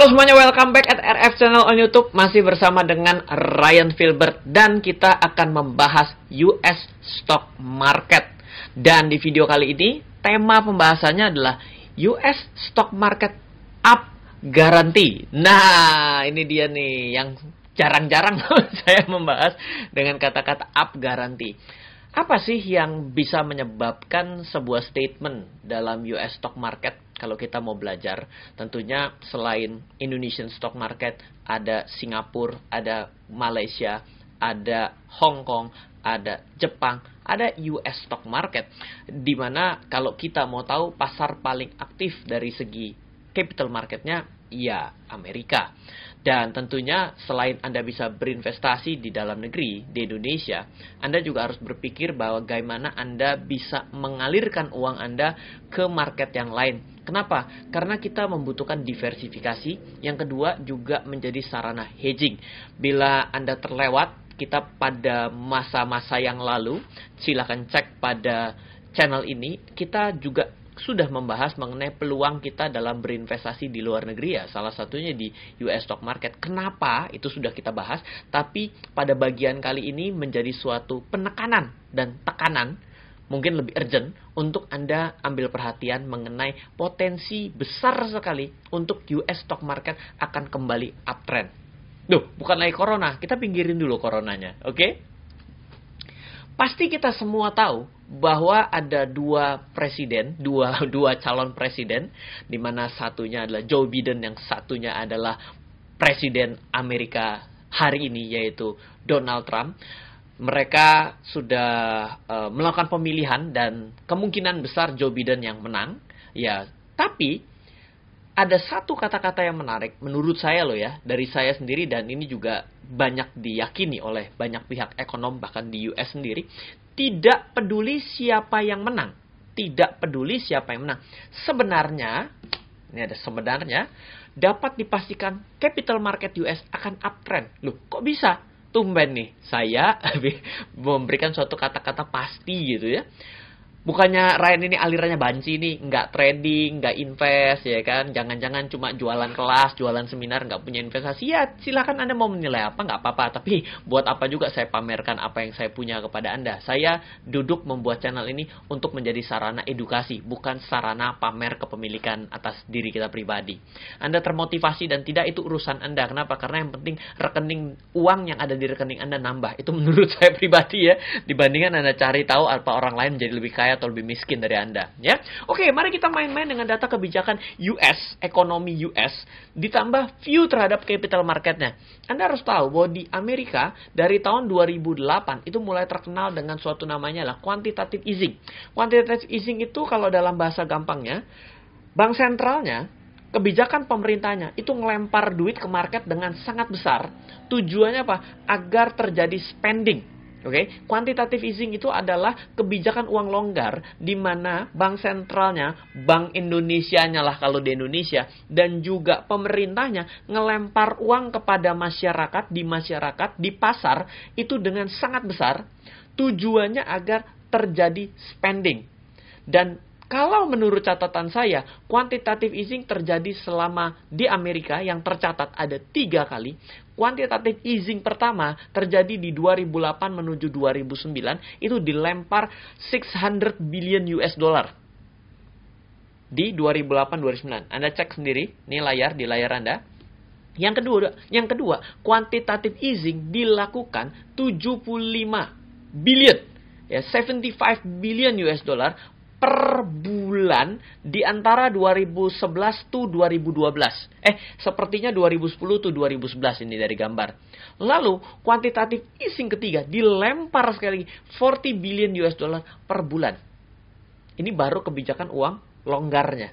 Halo semuanya, welcome back at RF Channel on YouTube. Masih bersama dengan Ryan Filbert dan kita akan membahas US Stock Market. Dan di video kali ini, tema pembahasannya adalah US Stock Market Up Guarantee. Nah, ini dia nih yang jarang-jarang saya membahas dengan kata-kata up guarantee. Apa sih yang bisa menyebabkan sebuah statement dalam US stock market kalau kita mau belajar. Tentunya selain Indonesian stock market, ada Singapura, ada Malaysia, ada Hong Kong, ada Jepang, ada US stock market. Dimana kalau kita mau tahu pasar paling aktif dari segi capital marketnya, ya Amerika. Dan tentunya selain Anda bisa berinvestasi di dalam negeri, di Indonesia, Anda juga harus berpikir bahwa bagaimana Anda bisa mengalirkan uang Anda ke market yang lain Kenapa? Karena kita membutuhkan diversifikasi. Yang kedua juga menjadi sarana hedging. Bila Anda terlewat, kita pada masa-masa yang lalu, silahkan cek pada channel ini, kita juga sudah membahas mengenai peluang kita dalam berinvestasi di luar negeri ya salah satunya di US stock market kenapa itu sudah kita bahas tapi pada bagian kali ini menjadi suatu penekanan dan tekanan mungkin lebih urgent untuk Anda ambil perhatian mengenai potensi besar sekali untuk US stock market akan kembali uptrend. Duh, bukan lagi corona, kita pinggirin dulu coronanya, oke? Okay? Pasti kita semua tahu bahwa ada dua presiden, dua dua calon presiden, di mana satunya adalah Joe Biden, yang satunya adalah presiden Amerika hari ini yaitu Donald Trump mereka sudah uh, melakukan pemilihan dan kemungkinan besar Joe Biden yang menang. Ya, tapi ada satu kata-kata yang menarik menurut saya loh ya, dari saya sendiri dan ini juga banyak diyakini oleh banyak pihak ekonom bahkan di US sendiri, tidak peduli siapa yang menang. Tidak peduli siapa yang menang. Sebenarnya, ini ada sebenarnya, dapat dipastikan capital market US akan uptrend. Loh, kok bisa? tumben nih saya memberikan suatu kata-kata pasti gitu ya bukannya Ryan ini alirannya banci nih nggak trading nggak invest ya kan jangan-jangan cuma jualan kelas jualan seminar nggak punya investasi ya silahkan anda mau menilai apa nggak apa-apa tapi buat apa juga saya pamerkan apa yang saya punya kepada anda saya duduk membuat channel ini untuk menjadi sarana edukasi bukan sarana pamer kepemilikan atas diri kita pribadi anda termotivasi dan tidak itu urusan anda kenapa karena yang penting rekening uang yang ada di rekening anda nambah itu menurut saya pribadi ya dibandingkan anda cari tahu apa orang lain menjadi lebih kaya kaya atau lebih miskin dari Anda, ya. Oke, mari kita main-main dengan data kebijakan US, ekonomi US, ditambah view terhadap capital marketnya. Anda harus tahu bahwa di Amerika dari tahun 2008 itu mulai terkenal dengan suatu namanya lah quantitative easing. Quantitative easing itu kalau dalam bahasa gampangnya, bank sentralnya kebijakan pemerintahnya itu ngelempar duit ke market dengan sangat besar. Tujuannya apa? Agar terjadi spending Oke, okay? quantitative easing itu adalah kebijakan uang longgar di mana bank sentralnya, bank Indonesia lah kalau di Indonesia dan juga pemerintahnya ngelempar uang kepada masyarakat di masyarakat di pasar itu dengan sangat besar tujuannya agar terjadi spending. Dan kalau menurut catatan saya, quantitative easing terjadi selama di Amerika yang tercatat ada tiga kali. Quantitative easing pertama terjadi di 2008 menuju 2009 itu dilempar 600 billion US dollar di 2008-2009. Anda cek sendiri, ini layar di layar Anda. Yang kedua, yang kedua, quantitative easing dilakukan 75 billion ya 75 billion US dollar per bulan di antara 2011 tuh 2012. Eh, sepertinya 2010 tuh 2011 ini dari gambar. Lalu, kuantitatif easing ketiga dilempar sekali lagi 40 billion US dollar per bulan. Ini baru kebijakan uang longgarnya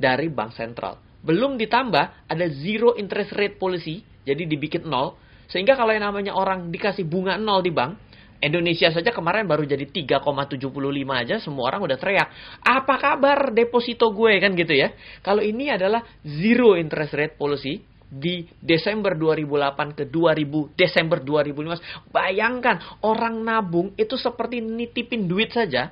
dari bank sentral. Belum ditambah ada zero interest rate policy, jadi dibikin nol. Sehingga kalau yang namanya orang dikasih bunga nol di bank, Indonesia saja kemarin baru jadi 3,75 aja semua orang udah teriak. Apa kabar deposito gue kan gitu ya. Kalau ini adalah zero interest rate policy di Desember 2008 ke 2000 Desember 2015 bayangkan orang nabung itu seperti nitipin duit saja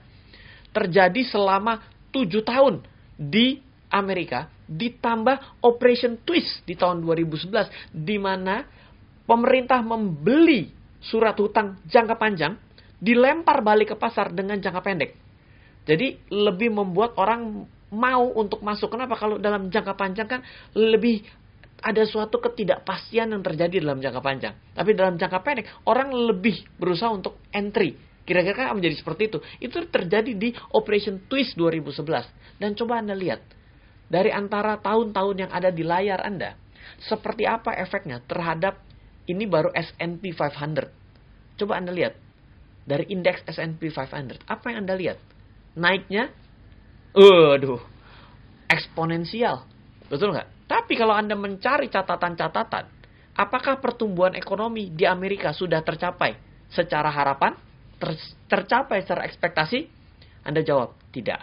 terjadi selama 7 tahun di Amerika ditambah Operation Twist di tahun 2011 di mana pemerintah membeli surat hutang jangka panjang dilempar balik ke pasar dengan jangka pendek. Jadi lebih membuat orang mau untuk masuk. Kenapa? Kalau dalam jangka panjang kan lebih ada suatu ketidakpastian yang terjadi dalam jangka panjang. Tapi dalam jangka pendek orang lebih berusaha untuk entry. Kira-kira kan menjadi seperti itu. Itu terjadi di Operation Twist 2011. Dan coba Anda lihat dari antara tahun-tahun yang ada di layar Anda, seperti apa efeknya terhadap ini baru S&P 500. Coba Anda lihat. Dari indeks S&P 500, apa yang Anda lihat? Naiknya, aduh, eksponensial. Betul nggak? Tapi kalau Anda mencari catatan-catatan, apakah pertumbuhan ekonomi di Amerika sudah tercapai secara harapan? Ter tercapai secara ekspektasi? Anda jawab, tidak.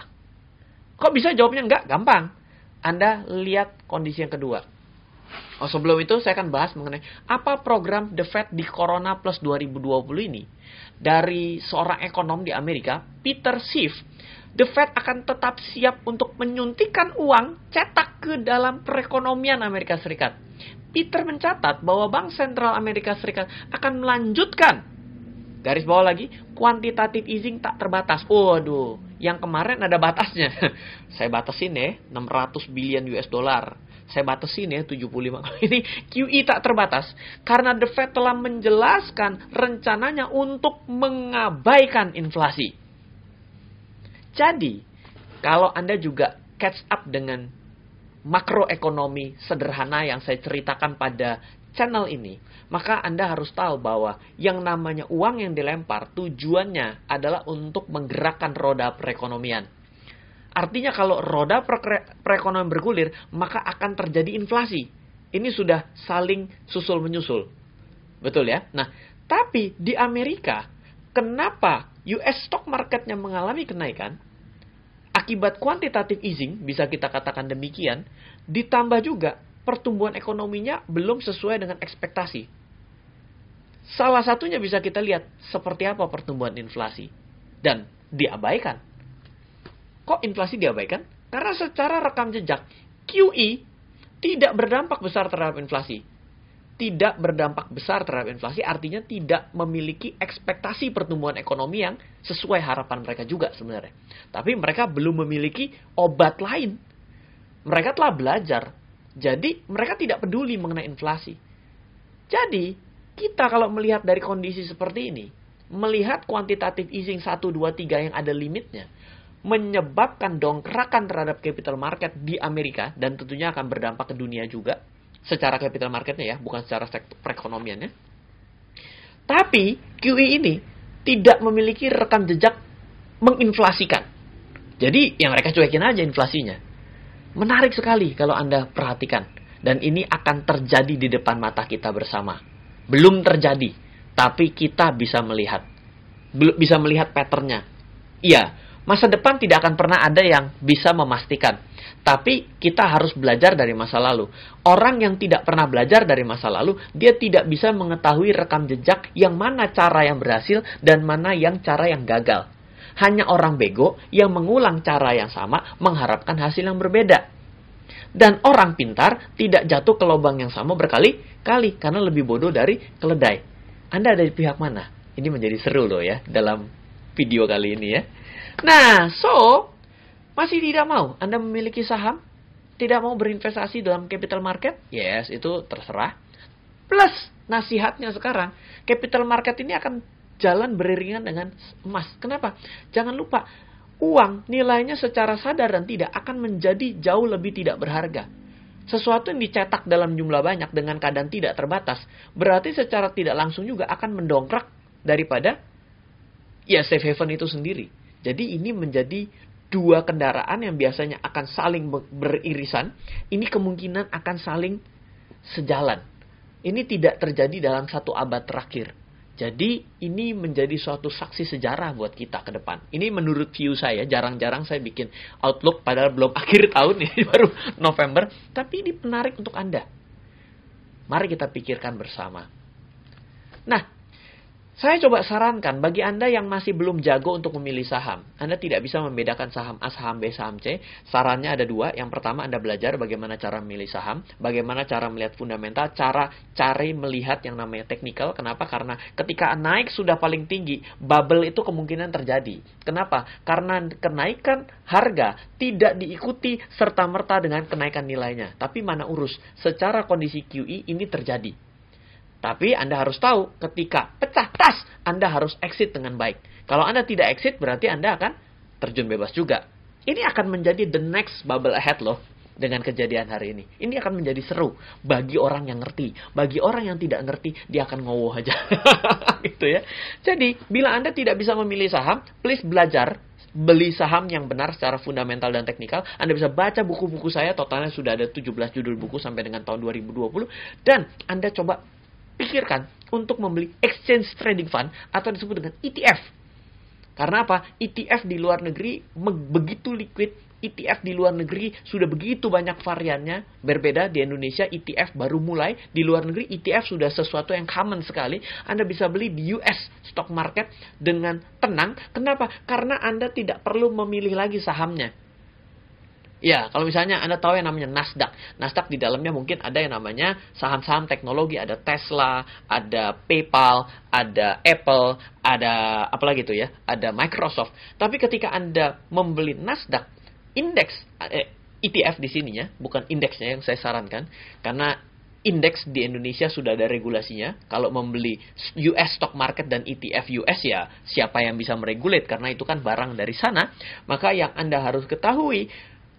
Kok bisa jawabnya enggak? Gampang. Anda lihat kondisi yang kedua Oh, sebelum itu saya akan bahas mengenai apa program The Fed di Corona Plus 2020 ini. Dari seorang ekonom di Amerika, Peter Schiff, The Fed akan tetap siap untuk menyuntikkan uang cetak ke dalam perekonomian Amerika Serikat. Peter mencatat bahwa Bank Sentral Amerika Serikat akan melanjutkan garis bawah lagi kuantitatif easing tak terbatas. Waduh, yang kemarin ada batasnya. Saya batasin ya, 600 miliar US dollar saya batasin ya 75 ini QE tak terbatas karena The Fed telah menjelaskan rencananya untuk mengabaikan inflasi. Jadi, kalau Anda juga catch up dengan makroekonomi sederhana yang saya ceritakan pada channel ini, maka Anda harus tahu bahwa yang namanya uang yang dilempar tujuannya adalah untuk menggerakkan roda perekonomian Artinya kalau roda perekonomian bergulir, maka akan terjadi inflasi. Ini sudah saling susul menyusul. Betul ya? Nah, tapi di Amerika, kenapa US stock marketnya mengalami kenaikan? Akibat quantitative easing, bisa kita katakan demikian, ditambah juga pertumbuhan ekonominya belum sesuai dengan ekspektasi. Salah satunya bisa kita lihat seperti apa pertumbuhan inflasi. Dan diabaikan Kok inflasi diabaikan? Karena secara rekam jejak QE tidak berdampak besar terhadap inflasi. Tidak berdampak besar terhadap inflasi artinya tidak memiliki ekspektasi pertumbuhan ekonomi yang sesuai harapan mereka juga sebenarnya. Tapi mereka belum memiliki obat lain. Mereka telah belajar. Jadi mereka tidak peduli mengenai inflasi. Jadi kita kalau melihat dari kondisi seperti ini, melihat kuantitatif easing 1, 2, 3 yang ada limitnya, menyebabkan dongkrakan terhadap capital market di Amerika dan tentunya akan berdampak ke dunia juga secara capital marketnya ya, bukan secara sektor perekonomiannya. Tapi QE ini tidak memiliki rekam jejak menginflasikan. Jadi yang mereka cuekin aja inflasinya. Menarik sekali kalau Anda perhatikan. Dan ini akan terjadi di depan mata kita bersama. Belum terjadi, tapi kita bisa melihat. Bisa melihat patternnya. Iya, Masa depan tidak akan pernah ada yang bisa memastikan. Tapi kita harus belajar dari masa lalu. Orang yang tidak pernah belajar dari masa lalu, dia tidak bisa mengetahui rekam jejak yang mana cara yang berhasil dan mana yang cara yang gagal. Hanya orang bego yang mengulang cara yang sama mengharapkan hasil yang berbeda. Dan orang pintar tidak jatuh ke lubang yang sama berkali-kali karena lebih bodoh dari keledai. Anda ada di pihak mana? Ini menjadi seru loh ya dalam video kali ini ya. Nah, so masih tidak mau Anda memiliki saham, tidak mau berinvestasi dalam capital market? Yes, itu terserah. Plus nasihatnya sekarang, capital market ini akan jalan beriringan dengan emas. Kenapa? Jangan lupa uang nilainya secara sadar dan tidak akan menjadi jauh lebih tidak berharga. Sesuatu yang dicetak dalam jumlah banyak dengan keadaan tidak terbatas, berarti secara tidak langsung juga akan mendongkrak daripada ya safe haven itu sendiri. Jadi ini menjadi dua kendaraan yang biasanya akan saling beririsan, ini kemungkinan akan saling sejalan. Ini tidak terjadi dalam satu abad terakhir. Jadi ini menjadi suatu saksi sejarah buat kita ke depan. Ini menurut view saya, jarang-jarang saya bikin outlook padahal belum akhir tahun ini baru November, tapi ini menarik untuk Anda. Mari kita pikirkan bersama. Nah, saya coba sarankan bagi Anda yang masih belum jago untuk memilih saham. Anda tidak bisa membedakan saham A, saham B, saham C. Sarannya ada dua. Yang pertama Anda belajar bagaimana cara memilih saham, bagaimana cara melihat fundamental, cara cari melihat yang namanya teknikal. Kenapa? Karena ketika naik sudah paling tinggi, bubble itu kemungkinan terjadi. Kenapa? Karena kenaikan harga tidak diikuti serta-merta dengan kenaikan nilainya. Tapi mana urus, secara kondisi QE ini terjadi tapi Anda harus tahu ketika pecah tas, Anda harus exit dengan baik. Kalau Anda tidak exit, berarti Anda akan terjun bebas juga. Ini akan menjadi the next bubble ahead loh dengan kejadian hari ini. Ini akan menjadi seru bagi orang yang ngerti. Bagi orang yang tidak ngerti, dia akan ngowo aja. gitu ya. Jadi, bila Anda tidak bisa memilih saham, please belajar beli saham yang benar secara fundamental dan teknikal. Anda bisa baca buku-buku saya, totalnya sudah ada 17 judul buku sampai dengan tahun 2020. Dan Anda coba pikirkan untuk membeli exchange trading fund atau disebut dengan ETF. Karena apa? ETF di luar negeri begitu liquid, ETF di luar negeri sudah begitu banyak variannya. Berbeda di Indonesia ETF baru mulai, di luar negeri ETF sudah sesuatu yang common sekali. Anda bisa beli di US stock market dengan tenang. Kenapa? Karena Anda tidak perlu memilih lagi sahamnya Ya, kalau misalnya Anda tahu yang namanya Nasdaq. Nasdaq di dalamnya mungkin ada yang namanya saham-saham teknologi, ada Tesla, ada PayPal, ada Apple, ada apa lagi itu ya, ada Microsoft. Tapi ketika Anda membeli Nasdaq, indeks eh, ETF di sini ya, bukan indeksnya yang saya sarankan, karena indeks di Indonesia sudah ada regulasinya. Kalau membeli US stock market dan ETF US ya, siapa yang bisa meregulate karena itu kan barang dari sana. Maka yang Anda harus ketahui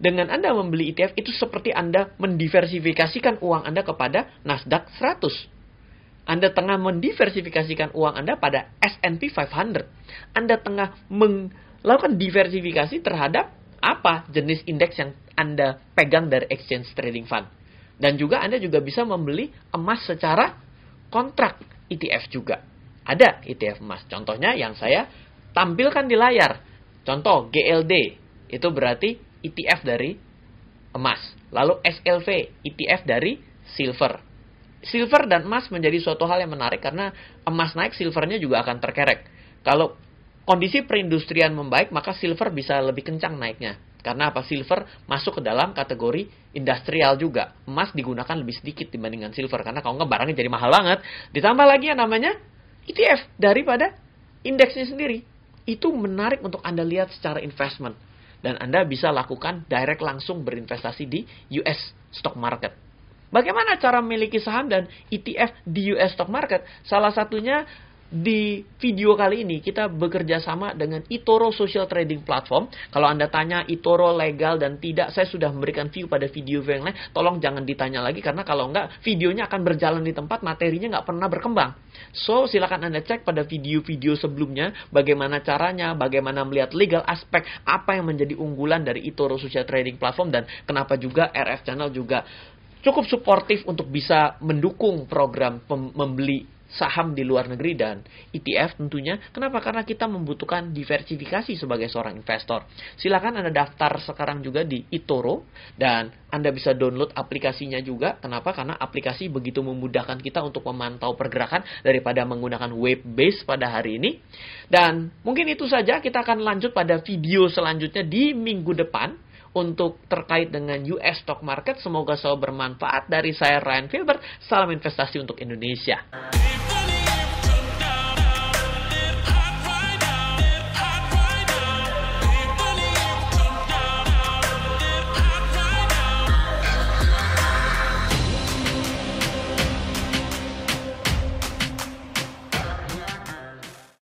dengan Anda membeli ETF itu seperti Anda mendiversifikasikan uang Anda kepada Nasdaq 100. Anda tengah mendiversifikasikan uang Anda pada S&P 500. Anda tengah melakukan diversifikasi terhadap apa jenis indeks yang Anda pegang dari exchange trading fund. Dan juga Anda juga bisa membeli emas secara kontrak ETF juga. Ada ETF emas. Contohnya yang saya tampilkan di layar. Contoh GLD. Itu berarti ETF dari emas. Lalu SLV, ETF dari silver. Silver dan emas menjadi suatu hal yang menarik karena emas naik, silvernya juga akan terkerek. Kalau kondisi perindustrian membaik, maka silver bisa lebih kencang naiknya. Karena apa? Silver masuk ke dalam kategori industrial juga. Emas digunakan lebih sedikit dibandingkan silver. Karena kalau nggak barangnya jadi mahal banget. Ditambah lagi yang namanya ETF daripada indeksnya sendiri. Itu menarik untuk Anda lihat secara investment dan Anda bisa lakukan direct langsung berinvestasi di US stock market. Bagaimana cara memiliki saham dan ETF di US stock market? Salah satunya di video kali ini kita bekerja sama dengan Itoro Social Trading Platform. Kalau Anda tanya Itoro legal dan tidak, saya sudah memberikan view pada video yang lain. Tolong jangan ditanya lagi karena kalau enggak videonya akan berjalan di tempat, materinya nggak pernah berkembang. So, silakan Anda cek pada video-video sebelumnya bagaimana caranya, bagaimana melihat legal aspek, apa yang menjadi unggulan dari Itoro Social Trading Platform dan kenapa juga RF Channel juga cukup suportif untuk bisa mendukung program membeli saham di luar negeri dan ETF tentunya. Kenapa? Karena kita membutuhkan diversifikasi sebagai seorang investor. silahkan Anda daftar sekarang juga di eToro dan Anda bisa download aplikasinya juga. Kenapa? Karena aplikasi begitu memudahkan kita untuk memantau pergerakan daripada menggunakan web base pada hari ini. Dan mungkin itu saja kita akan lanjut pada video selanjutnya di minggu depan untuk terkait dengan US stock market. Semoga selalu bermanfaat dari saya Ryan Filbert. Salam investasi untuk Indonesia.